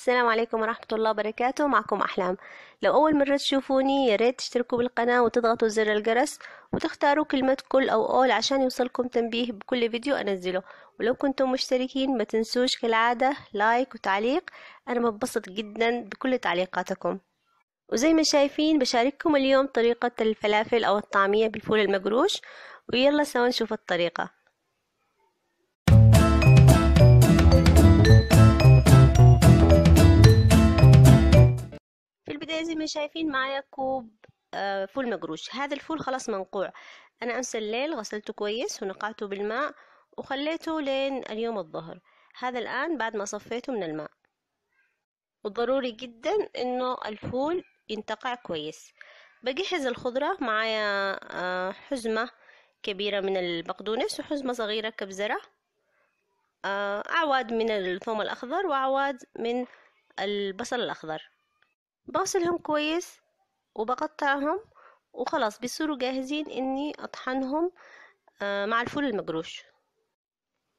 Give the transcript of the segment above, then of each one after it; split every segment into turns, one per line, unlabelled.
السلام عليكم ورحمة الله وبركاته معكم أحلام لو أول مرة تشوفوني يا ريت تشتركوا بالقناة وتضغطوا زر الجرس وتختاروا كلمة كل أو أول عشان يوصلكم تنبيه بكل فيديو أنزله ولو كنتم مشتركين ما تنسوش كالعادة لايك وتعليق أنا مبسط جدا بكل تعليقاتكم وزي ما شايفين بشارككم اليوم طريقة الفلافل أو الطعمية بالفول المجروش ويلا سوا نشوف الطريقة كده زي ما شايفين معايا كوب آه، فول مجروش هذا الفول خلاص منقوع انا امس الليل غسلته كويس ونقعته بالماء وخليته لين اليوم الظهر هذا الان بعد ما صفيته من الماء وضروري جدا انه الفول ينتقع كويس بجهز الخضرة معايا آه، حزمة كبيرة من البقدونس وحزمة صغيرة كبزرة آه، أعواد من الثوم الأخضر وأعواد من البصل الأخضر بغسلهم كويس وبقطعهم وخلاص بيصيروا جاهزين اني اطحنهم آه، مع الفول المجروش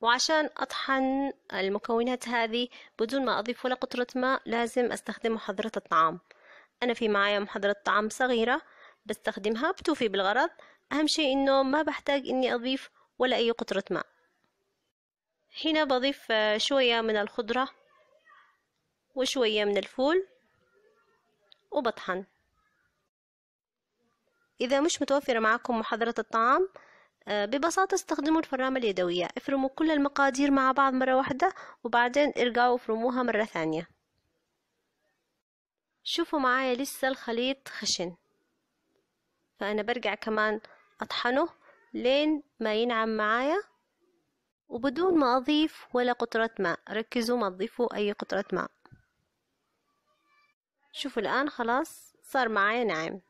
وعشان اطحن المكونات هذه بدون ما اضيف ولا قطرة ماء لازم استخدم محضرة الطعام انا في معايا محضرة طعام صغيرة بستخدمها بتوفي بالغرض اهم شيء انه ما بحتاج اني اضيف ولا اي قطرة ماء هنا بضيف آه، شوية من الخضرة وشوية من الفول وبطحن إذا مش متوفرة معكم محاضرة الطعام آه، ببساطة استخدموا الفرامة اليدوية افرموا كل المقادير مع بعض مرة واحدة وبعدين ارجعوا افرموها مرة ثانية شوفوا معايا لسه الخليط خشن فأنا برجع كمان أطحنه لين ما ينعم معايا وبدون ما أضيف ولا قطرة ماء ركزوا ما تضيفوا أي قطرة ماء شوفوا الآن خلاص صار معايا ناعم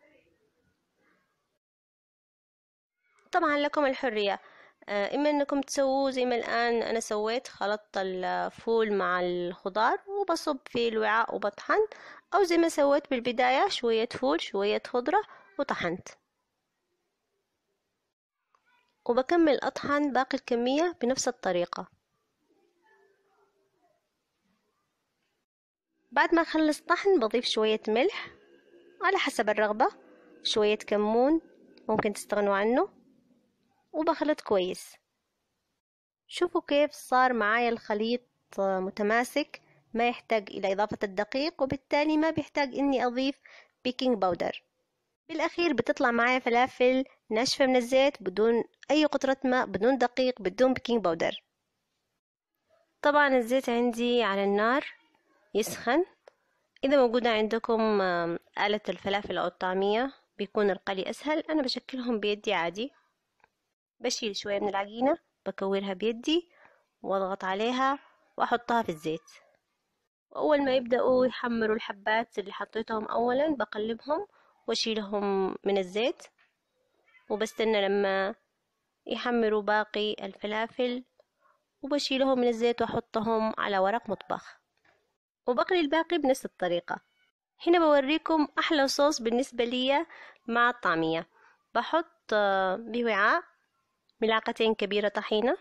طبعا لكم الحرية آه، إما أنكم تسووه زي ما الآن أنا سويت خلطت الفول مع الخضار وبصب في الوعاء وبطحن أو زي ما سويت بالبداية شوية فول شوية خضرة وطحنت وبكمل أطحن باقي الكمية بنفس الطريقة بعد ما أخلص طحن بضيف شوية ملح على حسب الرغبة شوية كمون ممكن تستغنوا عنه وبخلط كويس شوفوا كيف صار معايا الخليط متماسك ما يحتاج إلى إضافة الدقيق وبالتالي ما بيحتاج إني أضيف بيكنج باودر بالأخير بتطلع معايا فلافل ناشفة من الزيت بدون أي قطرة ماء بدون دقيق بدون بيكنج باودر طبعا الزيت عندي على النار يسخن إذا موجودة عندكم آلة الفلافل أو الطعمية بيكون القلي أسهل أنا بشكلهم بيدي عادي بشيل شوية من العجينة بكورها بيدي واضغط عليها وأحطها في الزيت وأول ما يبدأوا يحمروا الحبات اللي حطيتهم أولا بقلبهم وأشيلهم من الزيت وبستنى لما يحمروا باقي الفلافل وبشيلهم من الزيت وأحطهم على ورق مطبخ وبقلي الباقي بنفس الطريقة هنا بوريكم أحلى صوص بالنسبة لي مع الطعمية بحط آه، بوعاء ملعقتين كبيرة طحينة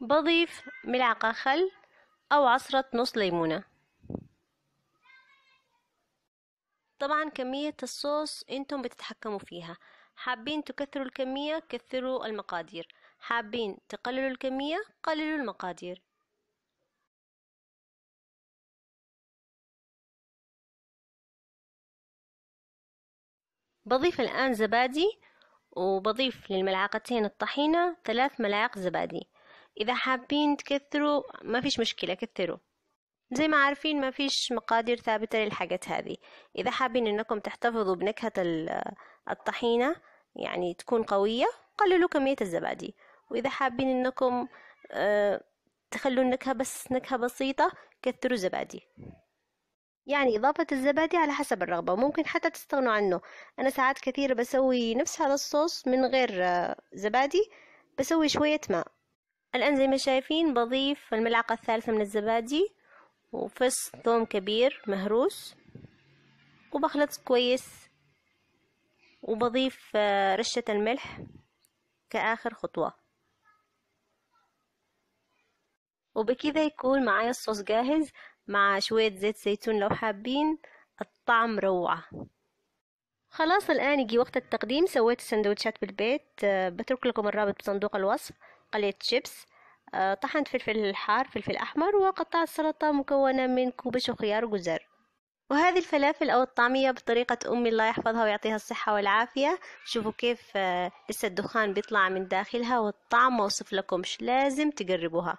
بضيف ملعقة خل أو عصرة نص ليمونة طبعا كمية الصوص انتم بتتحكموا فيها حابين تكثروا الكمية كثروا المقادير حابين تقللوا الكمية قللوا المقادير بضيف الآن زبادي وبضيف للملعقتين الطحينة ثلاث ملاعق زبادي إذا حابين تكثروا ما فيش مشكلة كثروا زي ما عارفين ما فيش مقادير ثابتة للحاجات هذه إذا حابين أنكم تحتفظوا بنكهة الطحينة يعني تكون قوية قللوا كمية الزبادي وإذا حابين إنكم آه، تخلوا النكهة بس نكهة بسيطة كثروا الزبادي يعني إضافة الزبادي على حسب الرغبة ممكن حتى تستغنوا عنه أنا ساعات كثيرة بسوي نفس هذا الصوص من غير آه، زبادي بسوي شوية ماء الآن زي ما شايفين بضيف الملعقة الثالثة من الزبادي وفص ثوم كبير مهروس وبخلط كويس وبضيف آه، رشة الملح كآخر خطوة وبكذا يكون معايا الصوص جاهز مع شوية زيت زيتون لو حابين الطعم روعة خلاص الآن يجي وقت التقديم سويت السندوتشات بالبيت آه، بترك لكم الرابط بصندوق الوصف قلية آه، شيبس طحنت فلفل حار فلفل أحمر وقطعت سلطة مكونة من كوبش وخيار وجزر وهذه الفلافل أو الطعمية بطريقة أمي الله يحفظها ويعطيها الصحة والعافية شوفوا كيف آه، لسه الدخان بيطلع من داخلها والطعم موصف لكمش لازم تجربوها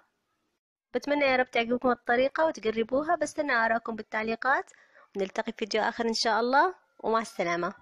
بتمنى يا رب تعجبكم الطريقة وتجربوها بستنى آراءكم بالتعليقات ونلتقي في فيديو آخر إن شاء الله ومع السلامة